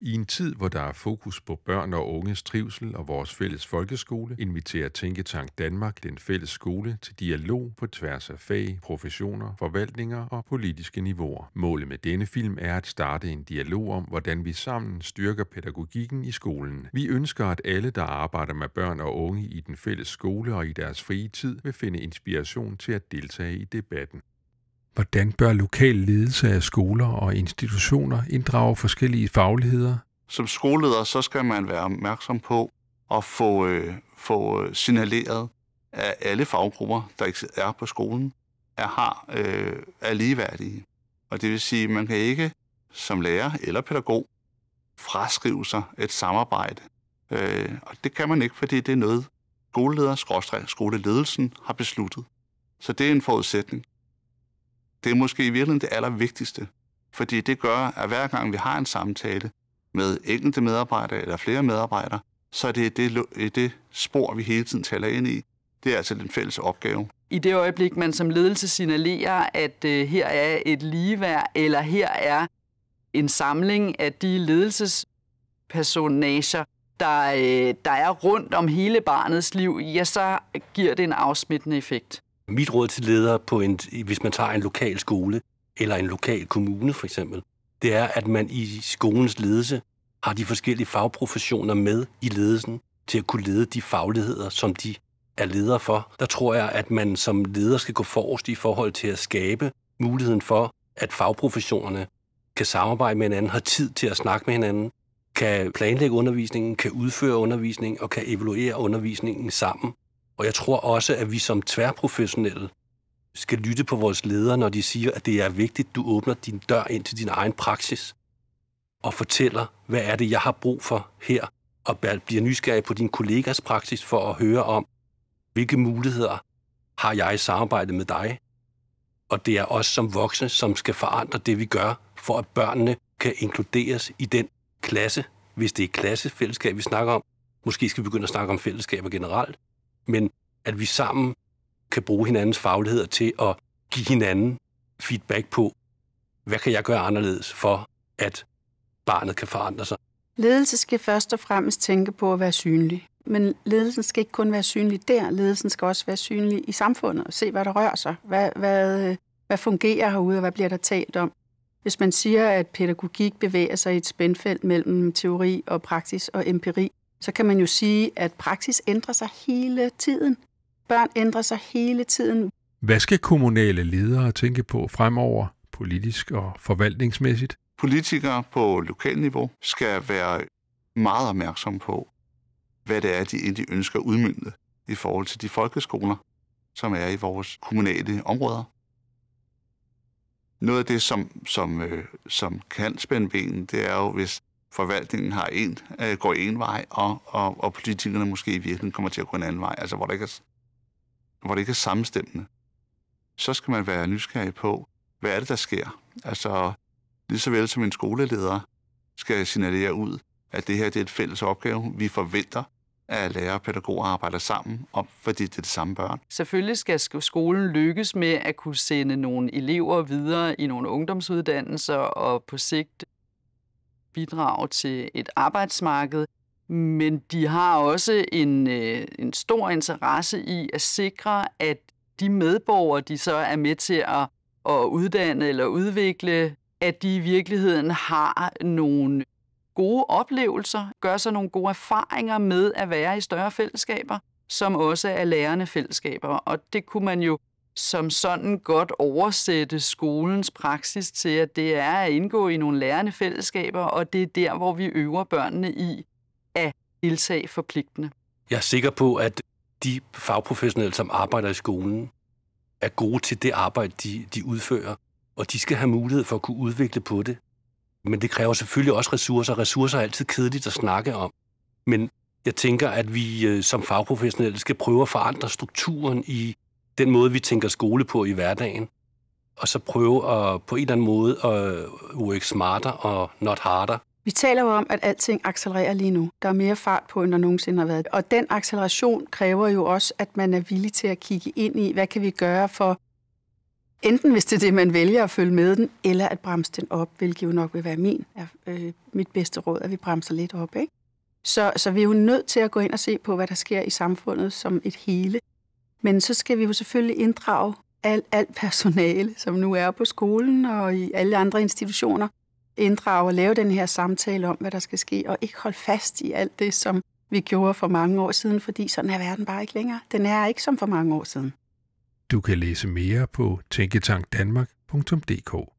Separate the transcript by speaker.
Speaker 1: I en tid, hvor der er fokus på børn og unges trivsel og vores fælles folkeskole, inviterer Tænketank Danmark den fælles skole til dialog på tværs af fag, professioner, forvaltninger og politiske niveauer. Målet med denne film er at starte en dialog om, hvordan vi sammen styrker pædagogikken i skolen. Vi ønsker, at alle, der arbejder med børn og unge i den fælles skole og i deres frie tid, vil finde inspiration til at deltage i debatten. Hvordan bør lokal ledelse af skoler og institutioner inddrage forskellige fagligheder?
Speaker 2: Som skoleleder, så skal man være opmærksom på at få, øh, få øh, signaleret, at alle faggrupper, der er på skolen, er, har, øh, er ligeværdige. Og det vil sige, at man kan ikke som lærer eller pædagog fraskrive sig et samarbejde. Øh, og det kan man ikke, fordi det er noget, skoleleder, skoleledelsen har besluttet. Så det er en forudsætning. Det er måske i virkeligheden det allervigtigste, fordi det gør, at hver gang vi har en samtale med enkelte medarbejdere eller flere medarbejdere, så er det det, det spor, vi hele tiden taler ind i. Det er altså den fælles opgave.
Speaker 3: I det øjeblik, man som ledelse signalerer, at øh, her er et ligeværd, eller her er en samling af de ledelsespersonager, der, øh, der er rundt om hele barnets liv, ja, så giver det en afsmittende effekt.
Speaker 4: Mit råd til ledere, på en, hvis man tager en lokal skole eller en lokal kommune for eksempel, det er, at man i skolens ledelse har de forskellige fagprofessioner med i ledelsen til at kunne lede de fagligheder, som de er leder for. Der tror jeg, at man som leder skal gå forrest i forhold til at skabe muligheden for, at fagprofessionerne kan samarbejde med hinanden, har tid til at snakke med hinanden, kan planlægge undervisningen, kan udføre undervisningen og kan evaluere undervisningen sammen. Og jeg tror også, at vi som tværprofessionelle skal lytte på vores ledere, når de siger, at det er vigtigt, at du åbner din dør ind til din egen praksis og fortæller, hvad er det, jeg har brug for her, og bliver nysgerrig på din kollegas praksis for at høre om, hvilke muligheder har jeg i samarbejde med dig. Og det er os som voksne, som skal forandre det, vi gør, for at børnene kan inkluderes i den klasse, hvis det er klassefællesskab, vi snakker om. Måske skal vi begynde at snakke om fællesskaber generelt, men at vi sammen kan bruge hinandens fagligheder til at give hinanden feedback på, hvad kan jeg gøre anderledes for, at barnet kan forandre sig.
Speaker 5: Ledelse skal først og fremmest tænke på at være synlig. Men ledelsen skal ikke kun være synlig der, ledelsen skal også være synlig i samfundet og se, hvad der rører sig. Hvad, hvad, øh, hvad fungerer herude, og hvad bliver der talt om? Hvis man siger, at pædagogik bevæger sig i et spændfelt mellem teori og praksis og empiri, så kan man jo sige, at praksis ændrer sig hele tiden. Børn ændrer sig hele tiden.
Speaker 1: Hvad skal kommunale ledere tænke på fremover, politisk og forvaltningsmæssigt?
Speaker 2: Politikere på niveau skal være meget opmærksom på, hvad det er, de egentlig ønsker udmyndtet i forhold til de folkeskoler, som er i vores kommunale områder. Noget af det, som, som, øh, som kan spænde benen, det er jo, hvis forvaltningen har en, øh, går en vej, og, og, og politikerne måske i virkeligheden kommer til at gå en anden vej, altså hvor det ikke er, hvor det ikke er sammenstemmende, så skal man være nysgerrig på, hvad er det, der sker? Altså, lige så vel som en skoleleder skal signalere ud, at det her det er et fælles opgave, vi forventer, at lærere og pædagoger arbejder sammen om, fordi det er det samme børn.
Speaker 3: Selvfølgelig skal skolen lykkes med at kunne sende nogle elever videre i nogle ungdomsuddannelser og på sigt bidrage til et arbejdsmarked, men de har også en, øh, en stor interesse i at sikre, at de medborgere, de så er med til at, at uddanne eller udvikle, at de i virkeligheden har nogle gode oplevelser, gør sig nogle gode erfaringer med at være i større fællesskaber, som også er lærende fællesskaber. Og det kunne man jo som sådan godt oversætte skolens praksis til, at det er at indgå i nogle lærende fællesskaber, og det er der, hvor vi øver børnene i at deltage forpligtende.
Speaker 4: Jeg er sikker på, at de fagprofessionelle, som arbejder i skolen, er gode til det arbejde, de, de udfører, og de skal have mulighed for at kunne udvikle på det. Men det kræver selvfølgelig også ressourcer. Ressourcer er altid kedeligt at snakke om. Men jeg tænker, at vi øh, som fagprofessionelle skal prøve at forandre strukturen i den måde, vi tænker skole på i hverdagen, og så prøve at, på en eller anden måde at work smarter og not harder.
Speaker 5: Vi taler jo om, at alting accelererer lige nu. Der er mere fart på, end der nogensinde har været. Og den acceleration kræver jo også, at man er villig til at kigge ind i, hvad kan vi gøre for, enten hvis det er det, man vælger at følge med den, eller at bremse den op, hvilket jo nok vil være min, er, øh, mit bedste råd, at vi bremser lidt op. Ikke? Så, så vi er jo nødt til at gå ind og se på, hvad der sker i samfundet som et hele. Men så skal vi jo selvfølgelig inddrage alt, alt personale, som nu er på skolen og i alle andre institutioner, inddrage og lave den her samtale om, hvad der skal ske, og ikke holde fast i alt det, som vi gjorde for mange år siden, fordi sådan er verden bare ikke længere. Den er ikke som for mange år siden.
Speaker 1: Du kan læse mere på tænketankdanmark.dk